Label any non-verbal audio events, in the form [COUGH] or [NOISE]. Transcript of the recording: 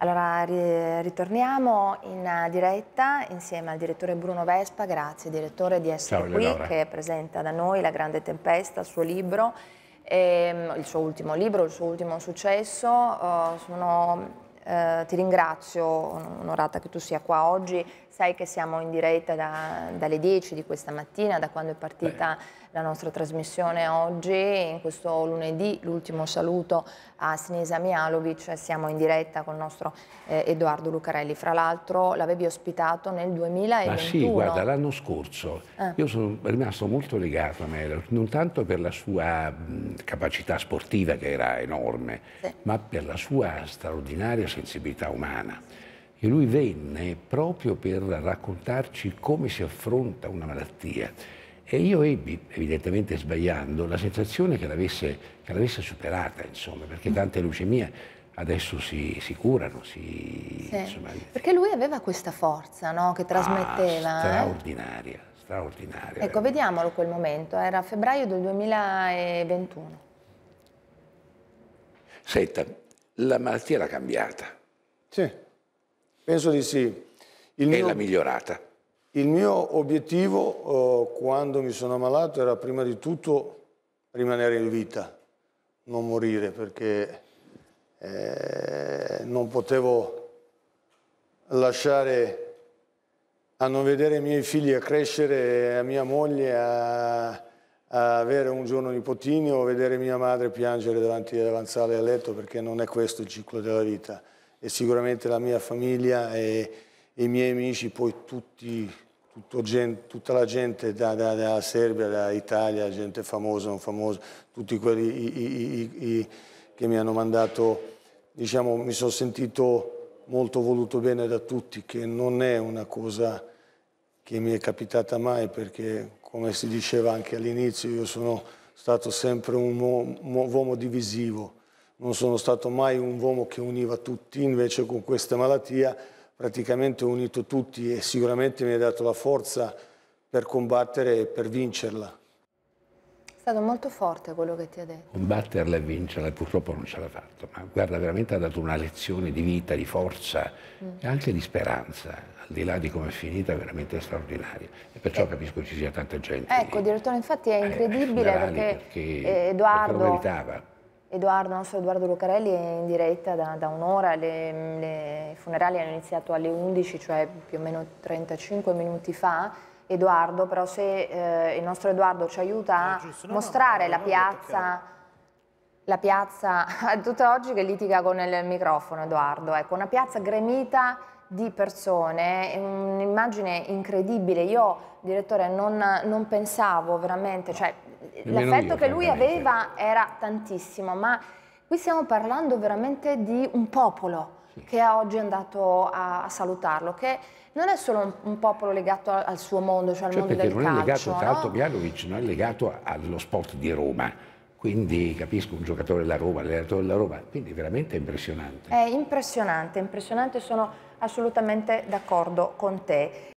Allora, ritorniamo in eh, diretta insieme al direttore Bruno Vespa, grazie direttore di essere Ciao, qui, Laura. che presenta da noi La Grande Tempesta, il suo libro, ehm, il suo ultimo libro, il suo ultimo successo. Uh, sono, uh, ti ringrazio, onorata che tu sia qua oggi, sai che siamo in diretta da, dalle 10 di questa mattina, da quando è partita... Beh la nostra trasmissione oggi, in questo lunedì, l'ultimo saluto a Sinisa Mialovic, siamo in diretta con il nostro eh, Edoardo Lucarelli, fra l'altro l'avevi ospitato nel 2021. Ma sì, guarda, l'anno scorso eh. io sono rimasto molto legato a Melo, non tanto per la sua mh, capacità sportiva che era enorme, sì. ma per la sua straordinaria sensibilità umana. E lui venne proprio per raccontarci come si affronta una malattia e io ebbi, evidentemente sbagliando, la sensazione che l'avesse, superata, insomma, perché mm. tante leucemie adesso si, si curano. Si, sì. insomma, perché lui aveva questa forza no? che trasmetteva. Ah, eh? straordinaria, eh? straordinaria. Ecco, veramente. vediamolo quel momento, era febbraio del 2021. Senta, la malattia l'ha cambiata. Sì, penso di sì. Il e mio... l'ha migliorata. Il mio obiettivo eh, quando mi sono ammalato era prima di tutto rimanere in vita, non morire perché eh, non potevo lasciare a non vedere i miei figli a crescere, a mia moglie a, a avere un giorno nipotini o vedere mia madre piangere davanti all'avanzale a letto perché non è questo il ciclo della vita e sicuramente la mia famiglia e i miei amici poi tutti Gente, tutta la gente da, da, da Serbia, da Italia, gente famosa, non famosa, tutti quelli i, i, i, che mi hanno mandato, diciamo, mi sono sentito molto voluto bene da tutti, che non è una cosa che mi è capitata mai, perché come si diceva anche all'inizio, io sono stato sempre un uomo divisivo, non sono stato mai un uomo che univa tutti, invece con questa malattia praticamente unito tutti e sicuramente mi ha dato la forza per combattere e per vincerla. È stato molto forte quello che ti ha detto. Combatterla e vincerla purtroppo non ce l'ha fatto, ma guarda, veramente ha dato una lezione di vita, di forza mm. e anche di speranza, al di là di come è finita, veramente straordinaria. E perciò eh. capisco ci sia tanta gente. Ecco, direttore, infatti è eh, incredibile eh, perché, perché Edoardo... Perché lo meritava. Edoardo, nostro Edoardo Lucarelli è in diretta da, da un'ora, i funerali hanno iniziato alle 11, cioè più o meno 35 minuti fa. Edoardo, però se eh, il nostro Edoardo ci aiuta ah, a no, mostrare no, no, la, piazza, la [LAUGHS] piazza, tutta oggi che litiga con il microfono Edoardo, ecco, una piazza gremita di persone, un'immagine incredibile. Io, direttore, non, non pensavo veramente, cioè l'affetto che lui aveva era tantissimo, ma qui stiamo parlando veramente di un popolo sì. che oggi è andato a, a, salutarlo, che non è solo un, un popolo legato al, al suo mondo, cioè al cioè mondo del non È legato, no? Tra l'altro Mianovic non è legato allo sport di Roma, quindi capisco un giocatore della Roma, l'allenatore della Roma, quindi veramente impressionante. È impressionante, impressionante, sono assolutamente d'accordo con te.